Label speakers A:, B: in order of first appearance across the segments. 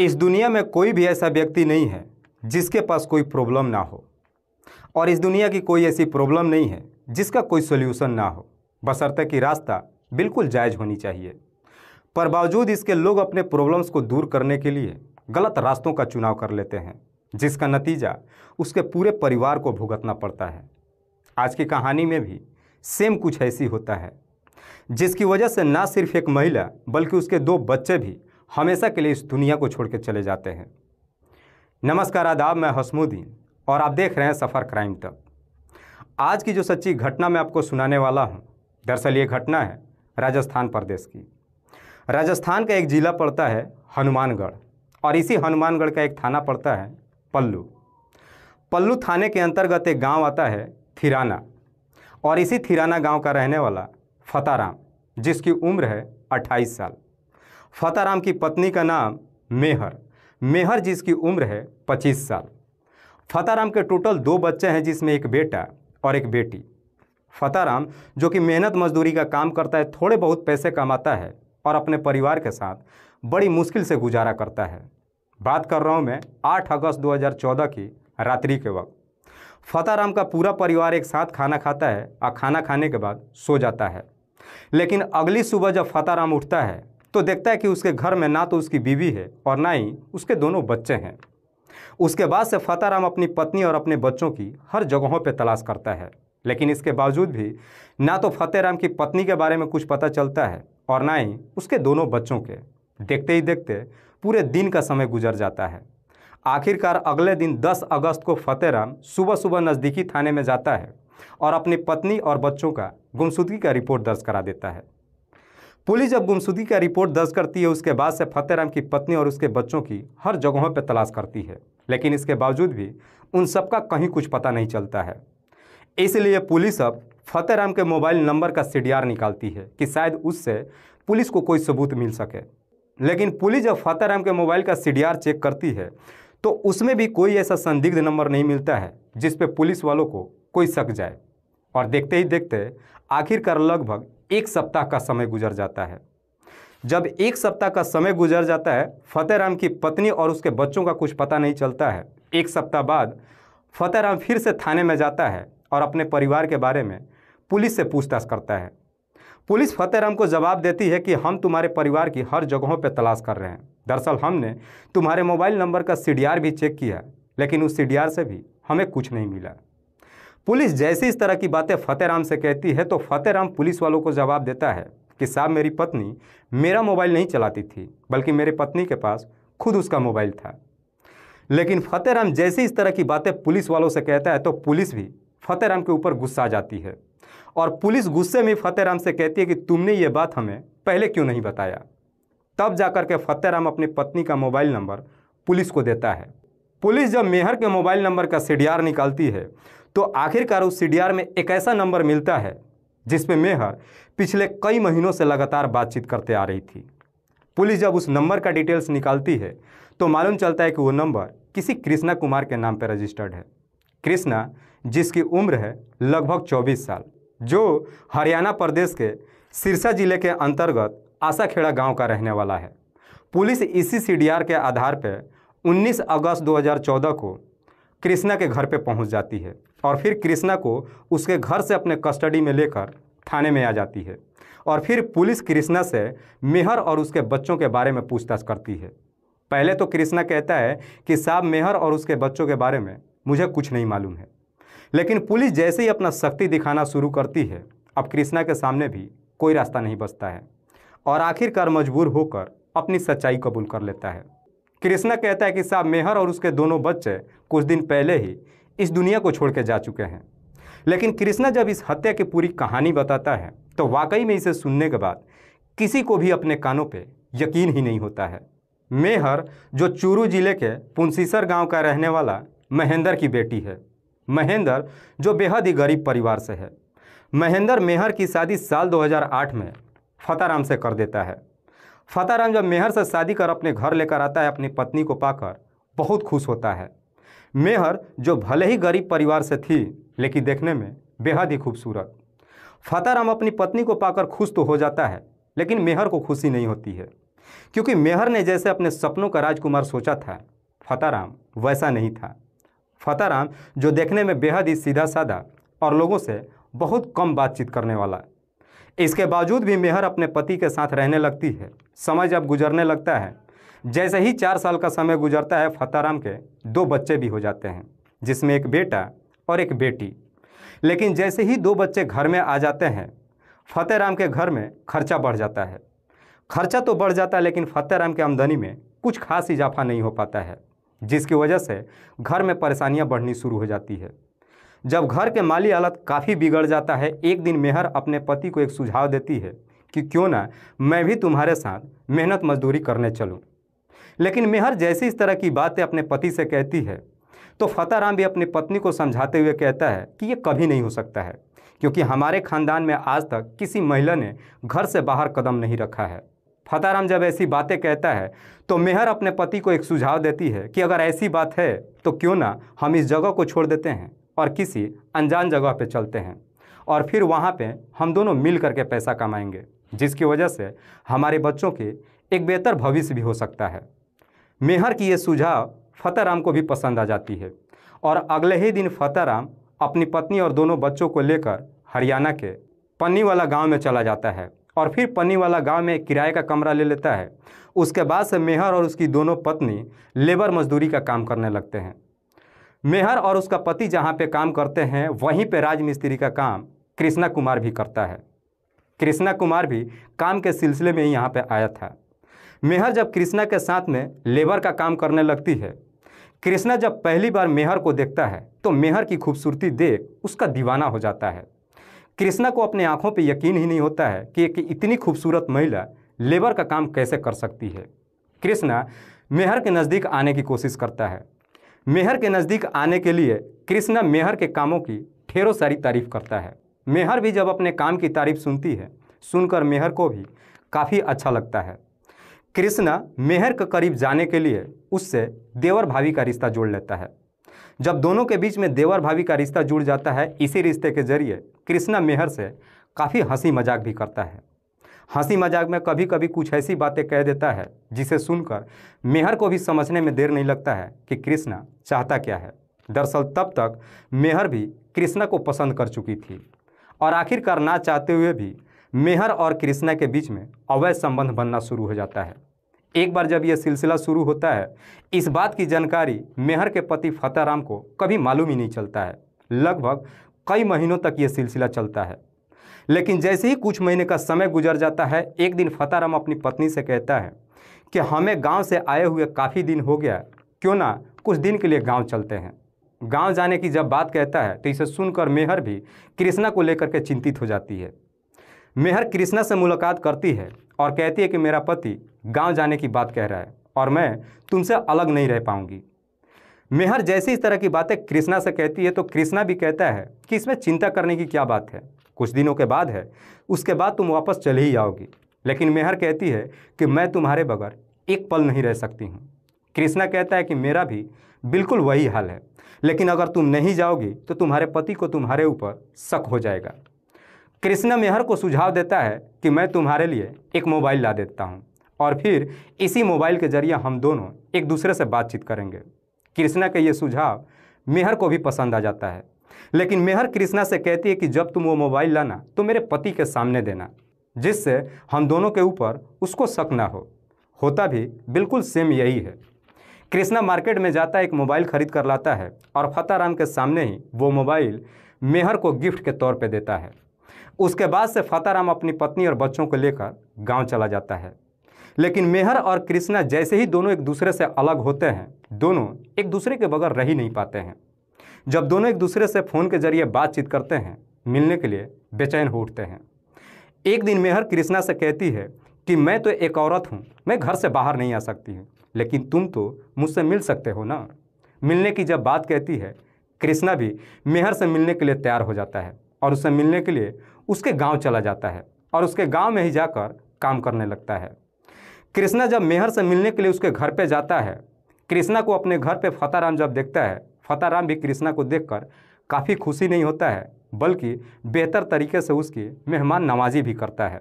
A: इस दुनिया में कोई भी ऐसा व्यक्ति नहीं है जिसके पास कोई प्रॉब्लम ना हो और इस दुनिया की कोई ऐसी प्रॉब्लम नहीं है जिसका कोई सोल्यूशन ना हो बसरते कि रास्ता बिल्कुल जायज़ होनी चाहिए पर बावजूद इसके लोग अपने प्रॉब्लम्स को दूर करने के लिए गलत रास्तों का चुनाव कर लेते हैं जिसका नतीजा उसके पूरे परिवार को भुगतना पड़ता है आज की कहानी में भी सेम कुछ ऐसी होता है जिसकी वजह से ना सिर्फ एक महिला बल्कि उसके दो बच्चे भी हमेशा के लिए इस दुनिया को छोड़ चले जाते हैं नमस्कार आदाब मैं हसमुद्दीन और आप देख रहे हैं सफ़र क्राइम तक आज की जो सच्ची घटना मैं आपको सुनाने वाला हूँ दरअसल ये घटना है राजस्थान प्रदेश की राजस्थान का एक ज़िला पड़ता है हनुमानगढ़ और इसी हनुमानगढ़ का एक थाना पड़ता है पल्लू पल्लू थाने के अंतर्गत एक गांव आता है थिराना और इसी थिराना गांव का रहने वाला फताराम जिसकी उम्र है 28 साल फताराम की पत्नी का नाम मेहर मेहर जिसकी उम्र है 25 साल फताराम के टोटल दो बच्चे हैं जिसमें एक बेटा और एक बेटी फताराम जो कि मेहनत मजदूरी का काम करता है थोड़े बहुत पैसे कमाता है और अपने परिवार के साथ बड़ी मुश्किल से गुजारा करता है बात कर रहा हूँ मैं 8 अगस्त 2014 की रात्रि के वक्त फताराम का पूरा परिवार एक साथ खाना खाता है और खाना खाने के बाद सो जाता है लेकिन अगली सुबह जब फताराम उठता है तो देखता है कि उसके घर में ना तो उसकी बीवी है और ना ही उसके दोनों बच्चे हैं उसके बाद से फताराम अपनी पत्नी और अपने बच्चों की हर जगहों पर तलाश करता है लेकिन इसके बावजूद भी ना तो फतेहराम की पत्नी के बारे में कुछ पता चलता है और ना ही उसके दोनों बच्चों के देखते ही देखते पूरे दिन का समय गुजर जाता है आखिरकार अगले दिन 10 अगस्त को फतेहराम सुबह सुबह नज़दीकी थाने में जाता है और अपनी पत्नी और बच्चों का गुमशुदगी का रिपोर्ट दर्ज करा देता है पुलिस जब गुमसुदी का रिपोर्ट दर्ज करती है उसके बाद से फतेहराम की पत्नी और उसके बच्चों की हर जगहों पर तलाश करती है लेकिन इसके बावजूद भी उन सबका कहीं कुछ पता नहीं चलता है इसलिए पुलिस अब फतेहराम के मोबाइल नंबर का सी निकालती है कि शायद उससे पुलिस को कोई सबूत मिल सके लेकिन पुलिस जब फतेहराम के मोबाइल का सी चेक करती है तो उसमें भी कोई ऐसा संदिग्ध नंबर नहीं मिलता है जिस पर पुलिस वालों को कोई शक जाए और देखते ही देखते आखिरकार लगभग एक सप्ताह का समय गुजर जाता है जब एक सप्ताह का समय गुजर जाता है फ़तेह राम की पत्नी और उसके बच्चों का कुछ पता नहीं चलता है एक सप्ताह बाद फ़तेह राम फिर से थाने में जाता है और अपने परिवार के बारे में पुलिस से पूछताछ करता है पुलिस फ़तेह राम को जवाब देती है कि हम तुम्हारे परिवार की हर जगहों पर तलाश कर रहे हैं दरअसल हमने तुम्हारे मोबाइल नंबर का सी भी चेक किया लेकिन उस सी से भी हमें कुछ नहीं मिला पुलिस जैसे इस तरह की बातें फतेहराम से कहती है तो फतेहराम पुलिस वालों को जवाब देता है कि साहब मेरी पत्नी मेरा मोबाइल नहीं चलाती थी बल्कि मेरे पत्नी के पास खुद उसका मोबाइल था लेकिन फतेहराम जैसे इस तरह की बातें पुलिस वालों से कहता है तो पुलिस भी फतेहराम के ऊपर गुस्सा आ जाती है और पुलिस गुस्से में फतेहराम से कहती है कि तुमने ये बात हमें पहले क्यों नहीं बताया तब जाकर के फतेहराम अपनी पत्नी का मोबाइल नंबर पुलिस को देता है पुलिस जब मेहर के मोबाइल नंबर का सीडीआर निकालती है तो आखिरकार उस सी में एक ऐसा नंबर मिलता है जिसमें मेहर पिछले कई महीनों से लगातार बातचीत करते आ रही थी पुलिस जब उस नंबर का डिटेल्स निकालती है तो मालूम चलता है कि वो नंबर किसी कृष्णा कुमार के नाम पर रजिस्टर्ड है कृष्णा जिसकी उम्र है लगभग 24 साल जो हरियाणा प्रदेश के सिरसा जिले के अंतर्गत आशाखेड़ा गांव का रहने वाला है पुलिस इसी सी के आधार पर 19 अगस्त 2014 को कृष्णा के घर पर पहुंच जाती है और फिर कृष्णा को उसके घर से अपने कस्टडी में लेकर थाने में आ जाती है और फिर पुलिस कृष्णा से मेहर और उसके बच्चों के बारे में पूछताछ करती है पहले तो कृष्णा कहता है कि साहब मेहर और उसके बच्चों के बारे में मुझे कुछ नहीं मालूम है लेकिन पुलिस जैसे ही अपना शक्ति दिखाना शुरू करती है अब कृष्णा के सामने भी कोई रास्ता नहीं बचता है और आखिरकार मजबूर होकर अपनी सच्चाई कबूल कर लेता है कृष्णा कहता है कि साहब मेहर और उसके दोनों बच्चे कुछ दिन पहले ही इस दुनिया को छोड़ के जा चुके हैं लेकिन कृष्णा जब इस हत्या की पूरी कहानी बताता है तो वाकई में इसे सुनने के बाद किसी को भी अपने कानों पे यकीन ही नहीं होता है मेहर जो चूरू जिले के पुनसीसर गांव का रहने वाला महेंद्र की बेटी है महेंद्र जो बेहद ही गरीब परिवार से है महेंद्र मेहर की शादी साल 2008 में फताराम से कर देता है फताराम जब मेहर से शादी कर अपने घर लेकर आता है अपनी पत्नी को पाकर बहुत खुश होता है मेहर जो भले ही गरीब परिवार से थी लेकिन देखने में बेहद ही खूबसूरत राम अपनी पत्नी को पाकर खुश तो हो जाता है लेकिन मेहर को खुशी नहीं होती है क्योंकि मेहर ने जैसे अपने सपनों का राजकुमार सोचा था राम वैसा नहीं था राम जो देखने में बेहद ही सीधा साधा और लोगों से बहुत कम बातचीत करने वाला इसके बावजूद भी मेहर अपने पति के साथ रहने लगती है समय जब गुजरने लगता है जैसे ही चार साल का समय गुजरता है फतेहराम के दो बच्चे भी हो जाते हैं जिसमें एक बेटा और एक बेटी लेकिन जैसे ही दो बच्चे घर में आ जाते हैं फतेहराम के घर में खर्चा बढ़ जाता है खर्चा तो बढ़ जाता है लेकिन फतेहराम की आमदनी में कुछ खास इजाफा नहीं हो पाता है जिसकी वजह से घर में परेशानियां बढ़नी शुरू हो जाती है जब घर के माली हालत काफ़ी बिगड़ जाता है एक दिन मेहर अपने पति को एक सुझाव देती है कि क्यों ना मैं भी तुम्हारे साथ मेहनत मजदूरी करने चलूँ लेकिन मेहर जैसे इस तरह की बातें अपने पति से कहती है तो फतेहराम भी अपनी पत्नी को समझाते हुए कहता है कि ये कभी नहीं हो सकता है क्योंकि हमारे खानदान में आज तक किसी महिला ने घर से बाहर कदम नहीं रखा है राम जब ऐसी बातें कहता है तो मेहर अपने पति को एक सुझाव देती है कि अगर ऐसी बात है तो क्यों ना हम इस जगह को छोड़ देते हैं और किसी अनजान जगह पर चलते हैं और फिर वहाँ पर हम दोनों मिल करके पैसा कमाएंगे जिसकी वजह से हमारे बच्चों के एक बेहतर भविष्य भी हो सकता है मेहर की ये सुझाव फतेहराम को भी पसंद आ जाती है और अगले ही दिन फतेहराम अपनी पत्नी और दोनों बच्चों को लेकर हरियाणा के पन्नीवाला गांव में चला जाता है और फिर पन्नीवाला गांव में किराए का कमरा ले लेता है उसके बाद से मेहर और उसकी दोनों पत्नी लेबर मजदूरी का काम करने लगते हैं मेहर और उसका पति जहाँ पर काम करते हैं वहीं पर राजमिस्त्री का काम कृष्णा कुमार भी करता है कृष्णा कुमार भी काम के सिलसिले में ही यहाँ पर आया था मेहर जब कृष्णा के साथ में लेबर का काम करने लगती है कृष्णा जब पहली बार मेहर को देखता है तो मेहर की खूबसूरती देख उसका दीवाना हो जाता है कृष्णा को अपने आँखों पर यकीन ही नहीं होता है कि एक इतनी खूबसूरत महिला लेबर का काम कैसे कर सकती है कृष्णा मेहर के नज़दीक आने की कोशिश करता है मेहर के नज़दीक आने के लिए कृष्णा मेहर के कामों की ढेरों सारी तारीफ़ करता है मेहर भी जब अपने काम की तारीफ़ सुनती है सुनकर मेहर को भी काफ़ी अच्छा लगता है कृष्णा मेहर के करीब जाने के लिए उससे देवर भाभी का रिश्ता जोड़ लेता है जब दोनों के बीच में देवर भाभी का रिश्ता जुड़ जाता है इसी रिश्ते के जरिए कृष्णा मेहर से काफ़ी हंसी मजाक भी करता है हंसी मजाक में कभी कभी कुछ ऐसी बातें कह देता है जिसे सुनकर मेहर को भी समझने में देर नहीं लगता है कि कृष्णा चाहता क्या है दरअसल तब तक मेहर भी कृष्णा को पसंद कर चुकी थी और आखिरकार ना चाहते हुए भी मेहर और कृष्णा के बीच में अवैध संबंध बनना शुरू हो जाता है एक बार जब यह सिलसिला शुरू होता है इस बात की जानकारी मेहर के पति फतेहराम को कभी मालूम ही नहीं चलता है लगभग कई महीनों तक यह सिलसिला चलता है लेकिन जैसे ही कुछ महीने का समय गुजर जाता है एक दिन फतेहराम अपनी पत्नी से कहता है कि हमें गांव से आए हुए काफ़ी दिन हो गया क्यों ना कुछ दिन के लिए गांव चलते हैं गांव जाने की जब बात कहता है तो इसे सुनकर मेहर भी कृष्णा को लेकर के चिंतित हो जाती है मेहर कृष्णा से मुलाकात करती है और कहती है कि मेरा पति गांव जाने की बात कह रहा है और मैं तुमसे अलग नहीं रह पाऊंगी मेहर जैसे इस तरह की बातें कृष्णा से कहती है तो कृष्णा भी कहता है कि इसमें चिंता करने की क्या बात है कुछ दिनों के बाद है उसके बाद तुम वापस चले ही जाओगी लेकिन मेहर कहती है कि मैं तुम्हारे बगैर एक पल नहीं रह सकती हूँ कृष्णा कहता है कि मेरा भी बिल्कुल वही हाल है लेकिन अगर तुम नहीं जाओगी तो तुम्हारे पति को तुम्हारे ऊपर शक हो जाएगा कृष्ण मेहर को सुझाव देता है कि मैं तुम्हारे लिए एक मोबाइल ला देता हूँ और फिर इसी मोबाइल के जरिए हम दोनों एक दूसरे से बातचीत करेंगे कृष्णा का ये सुझाव मेहर को भी पसंद आ जाता है लेकिन मेहर कृष्णा से कहती है कि जब तुम वो मोबाइल लाना तो मेरे पति के सामने देना जिससे हम दोनों के ऊपर उसको शक ना हो होता भी बिल्कुल सेम यही है कृष्णा मार्केट में जाता एक मोबाइल खरीद कर लाता है और फताराम के सामने ही वो मोबाइल मेहर को गिफ्ट के तौर पर देता है उसके बाद से फताराम अपनी पत्नी और बच्चों को लेकर गांव चला जाता है लेकिन मेहर और कृष्णा जैसे ही दोनों एक दूसरे से अलग होते हैं दोनों एक दूसरे के बगैर रह ही नहीं पाते हैं जब दोनों एक दूसरे से फ़ोन के जरिए बातचीत करते हैं मिलने के लिए बेचैन हो उठते हैं एक दिन मेहर कृष्णा से कहती है कि मैं तो एक औरत हूँ मैं घर से बाहर नहीं आ सकती हूँ लेकिन तुम तो मुझसे मिल सकते हो ना मिलने की जब बात कहती है कृष्णा भी मेहर से मिलने के लिए तैयार हो जाता है और उससे मिलने के लिए उसके गांव चला जाता है और उसके गांव में ही जाकर काम करने लगता है कृष्णा जब मेहर से मिलने के लिए उसके घर पे जाता है कृष्णा को अपने घर पे फताराम जब देखता है फताराम भी कृष्णा को देखकर काफ़ी खुशी नहीं होता है बल्कि बेहतर तरीके से उसकी मेहमान नवाजी भी करता है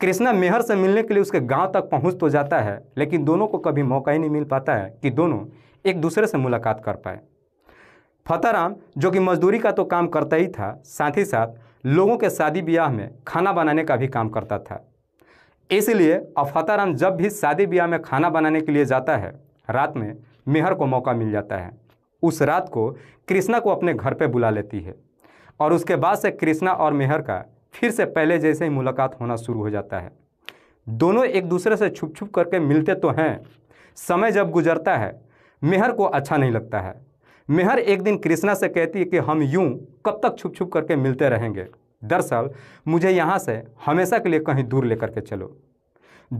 A: कृष्णा मेहर से मिलने के लिए उसके गांव तक पहुंच तो जाता है लेकिन दोनों को कभी मौका ही नहीं मिल पाता है कि दोनों एक दूसरे से मुलाकात कर पाए फताराम जो कि मजदूरी का तो काम करता ही था साथ ही साथ लोगों के शादी ब्याह में खाना बनाने का भी काम करता था इसलिए अब फताराम जब भी शादी ब्याह में खाना बनाने के लिए जाता है रात में मेहर को मौका मिल जाता है उस रात को कृष्णा को अपने घर पर बुला लेती है और उसके बाद से कृष्णा और मेहर का फिर से पहले जैसे ही मुलाकात होना शुरू हो जाता है दोनों एक दूसरे से छुप छुप करके मिलते तो हैं समय जब गुजरता है मेहर को अच्छा नहीं लगता है मेहर एक दिन कृष्णा से कहती है कि हम यूं कब तक छुप छुप करके मिलते रहेंगे दरअसल मुझे यहाँ से हमेशा के लिए कहीं दूर लेकर के चलो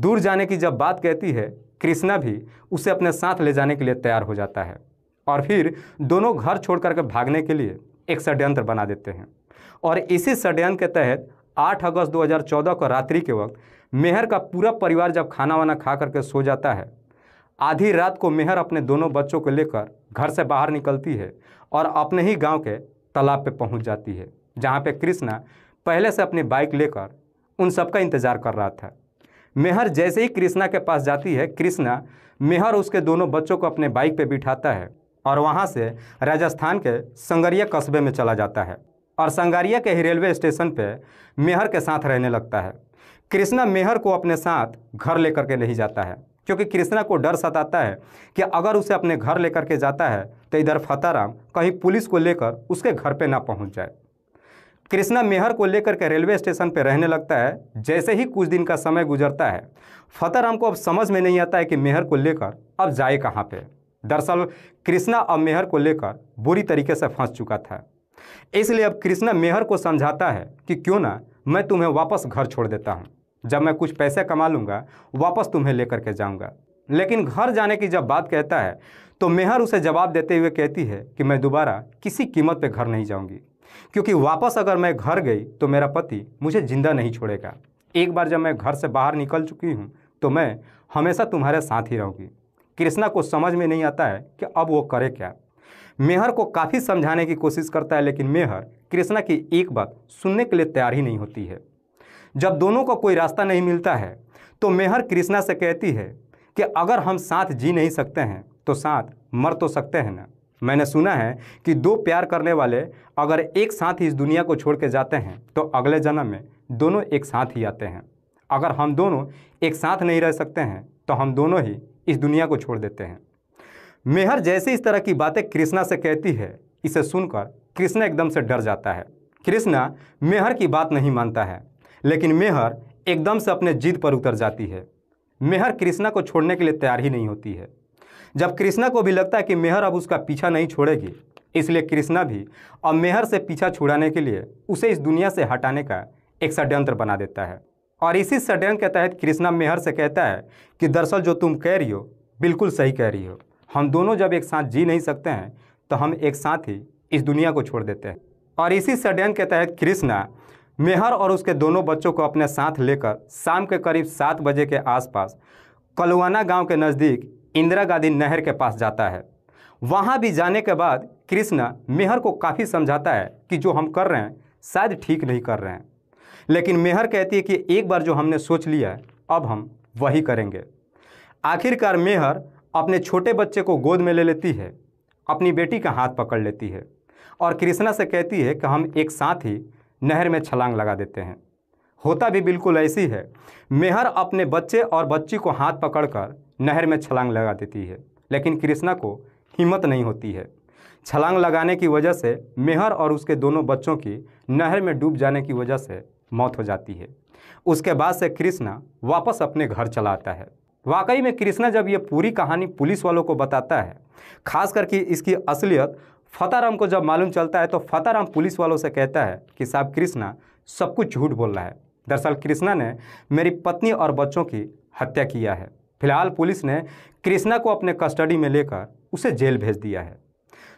A: दूर जाने की जब बात कहती है कृष्णा भी उसे अपने साथ ले जाने के लिए तैयार हो जाता है और फिर दोनों घर छोड़ करके भागने के लिए एक षड्यंत्र बना देते हैं और इसी षड्यंत्र के तहत 8 अगस्त 2014 को रात्रि के वक्त मेहर का पूरा परिवार जब खाना वाना खा करके सो जाता है आधी रात को मेहर अपने दोनों बच्चों को लेकर घर से बाहर निकलती है और अपने ही गांव के तालाब पे पहुंच जाती है जहां पे कृष्णा पहले से अपनी बाइक लेकर उन सबका इंतज़ार कर रहा था मेहर जैसे ही कृष्णा के पास जाती है कृष्णा मेहर उसके दोनों बच्चों को अपने बाइक पर बिठाता है और वहाँ से राजस्थान के संगरिया कस्बे में चला जाता है और संगारिया के ही रेलवे स्टेशन पे मेहर के साथ रहने लगता है कृष्णा मेहर को अपने साथ घर लेकर के नहीं जाता है क्योंकि कृष्णा को डर सताता है कि अगर उसे अपने घर लेकर के जाता है तो इधर फताराम कहीं पुलिस को लेकर उसके घर पे ना पहुंच जाए कृष्णा मेहर को लेकर के रेलवे स्टेशन पर रहने लगता है जैसे ही कुछ दिन का समय गुजरता है राम को अब समझ में नहीं आता है कि मेहर को लेकर अब जाए कहाँ पे दरअसल कृष्णा अब मेहर को लेकर बुरी तरीके से फंस चुका था इसलिए अब कृष्णा मेहर को समझाता है कि क्यों ना मैं तुम्हें वापस घर छोड़ देता हूँ जब मैं कुछ पैसे कमा लूँगा वापस तुम्हें लेकर के जाऊँगा लेकिन घर जाने की जब बात कहता है तो मेहर उसे जवाब देते हुए कहती है कि मैं दोबारा किसी कीमत पर घर नहीं जाऊँगी क्योंकि वापस अगर मैं घर गई तो मेरा पति मुझे ज़िंदा नहीं छोड़ेगा एक बार जब मैं घर से बाहर निकल चुकी हूँ तो मैं हमेशा तुम्हारे साथ ही रहूँगी कृष्णा को समझ में नहीं आता है कि अब वो करे क्या मेहर को काफ़ी समझाने की कोशिश करता है लेकिन मेहर कृष्णा की एक बात सुनने के लिए तैयार ही नहीं होती है जब दोनों को कोई रास्ता नहीं मिलता है तो मेहर कृष्णा से कहती है कि अगर हम साथ जी नहीं सकते हैं तो साथ मर तो सकते हैं ना मैंने सुना है कि दो प्यार करने वाले अगर एक साथ ही इस दुनिया को छोड़ के जाते हैं तो अगले जन्म में दोनों एक साथ ही आते हैं अगर हम दोनों एक साथ नहीं रह सकते हैं तो हम दोनों ही इस दुनिया को छोड़ देते हैं मेहर जैसे इस तरह की बातें कृष्णा से कहती है इसे सुनकर कृष्णा एकदम से डर जाता है कृष्णा मेहर की बात नहीं मानता है लेकिन मेहर एकदम से अपने जिद पर उतर जाती है मेहर कृष्णा को छोड़ने के लिए तैयार ही नहीं होती है जब कृष्णा को भी लगता है कि मेहर अब उसका पीछा नहीं छोड़ेगी इसलिए कृष्णा भी अब मेहर से पीछा छुड़ाने के लिए उसे इस दुनिया से हटाने का एक षड्यंत्र बना देता है और इसी षड्यंत्र के तहत कृष्णा मेहर से कहता है कि दरअसल जो तुम कह रही हो बिल्कुल सही कह रही हो हम दोनों जब एक साथ जी नहीं सकते हैं तो हम एक साथ ही इस दुनिया को छोड़ देते हैं और इसी षड्यंत्र के तहत कृष्णा मेहर और उसके दोनों बच्चों को अपने साथ लेकर शाम के करीब सात बजे के आसपास कलवाना गांव के नज़दीक इंदिरा गांधी नहर के पास जाता है वहां भी जाने के बाद कृष्णा मेहर को काफ़ी समझाता है कि जो हम कर रहे हैं शायद ठीक नहीं कर रहे हैं लेकिन मेहर कहती है कि एक बार जो हमने सोच लिया है अब हम वही करेंगे आखिरकार मेहर अपने छोटे बच्चे को गोद में ले लेती है अपनी बेटी का हाथ पकड़ लेती है और कृष्णा से कहती है कि हम एक साथ ही नहर में छलांग लगा देते हैं होता भी बिल्कुल ऐसी है मेहर अपने बच्चे और बच्ची को हाथ पकड़कर नहर में छलांग लगा देती है लेकिन कृष्णा को हिम्मत नहीं होती है छलांग लगाने की वजह से मेहर और उसके दोनों बच्चों की नहर में डूब जाने की वजह से मौत हो जाती है उसके बाद से कृष्णा वापस अपने घर चला आता है वाकई में कृष्णा जब ये पूरी कहानी पुलिस वालों को बताता है खास करके इसकी असलियत फताराम को जब मालूम चलता है तो फताराम पुलिस वालों से कहता है कि साहब कृष्णा सब कुछ झूठ बोल रहा है दरअसल कृष्णा ने मेरी पत्नी और बच्चों की हत्या किया है फिलहाल पुलिस ने कृष्णा को अपने कस्टडी में लेकर उसे जेल भेज दिया है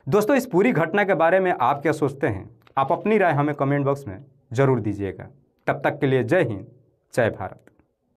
A: दोस्तों इस पूरी घटना के बारे में आप क्या सोचते हैं आप अपनी राय हमें कमेंट बॉक्स में ज़रूर दीजिएगा तब तक के लिए जय हिंद जय भारत